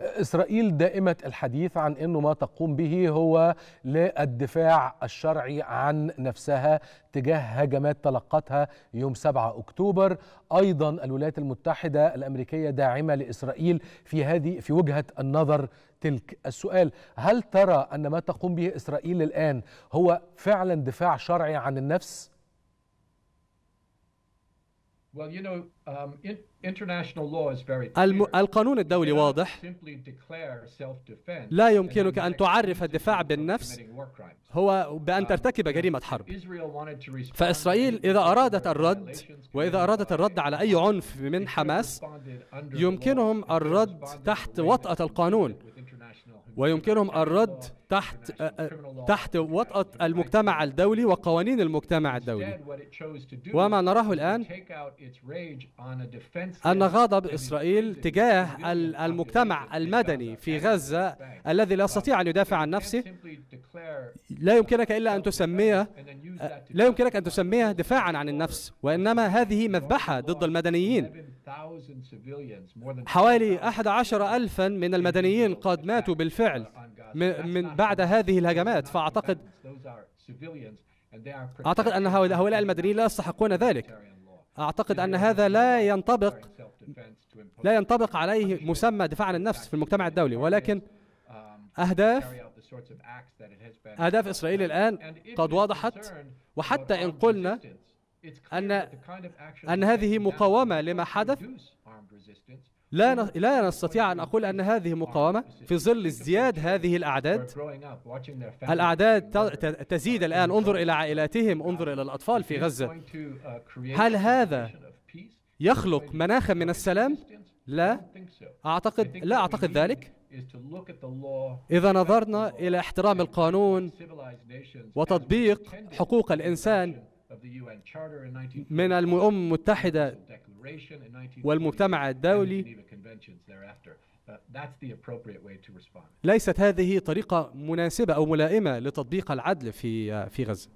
إسرائيل دائمة الحديث عن أنه ما تقوم به هو للدفاع الشرعي عن نفسها تجاه هجمات تلقتها يوم 7 أكتوبر أيضا الولايات المتحدة الأمريكية داعمة لإسرائيل في هذه في وجهة النظر تلك السؤال هل ترى أن ما تقوم به إسرائيل الآن هو فعلا دفاع شرعي عن النفس؟ Um, القانون الدولي واضح لا يمكنك أن تعرف الدفاع بالنفس هو بأن um, ترتكب جريمة حرب فإسرائيل إذا أرادت الرد وإذا أرادت الرد على أي عنف من حماس يمكنهم الرد تحت وطأة القانون ويمكنهم الرد تحت تحت وطأة المجتمع الدولي وقوانين المجتمع الدولي وما نراه الآن أن غضب إسرائيل تجاه المجتمع المدني في غزة الذي لا يستطيع أن يدافع عن نفسه لا يمكنك إلا أن تسميه لا يمكنك أن تسميه دفاعا عن النفس وإنما هذه مذبحة ضد المدنيين حوالي 11 ألفا من المدنيين قد ماتوا بالفعل من بعد هذه الهجمات فأعتقد أعتقد أن هؤلاء المدنيين لا يستحقون ذلك أعتقد أن هذا لا ينطبق لا ينطبق عليه مسمى دفاع عن النفس في المجتمع الدولي ولكن um, أهداف أهداف إسرائيل الآن قد وضحت وحتى إن قلنا أن أن هذه مقاومة لما حدث لا لا نستطيع أن أقول أن هذه مقاومة في ظل ازدياد هذه الأعداد الأعداد تزيد الآن انظر إلى عائلاتهم انظر إلى الأطفال في غزة uh, هل هذا يخلق مناخا من السلام؟ لا أعتقد لا أعتقد ذلك إذا نظرنا إلى احترام القانون وتطبيق حقوق الإنسان من الأمم المتحدة والمجتمع الدولي uh, ليست هذه طريقة مناسبة أو ملائمة لتطبيق العدل في آه، في غزة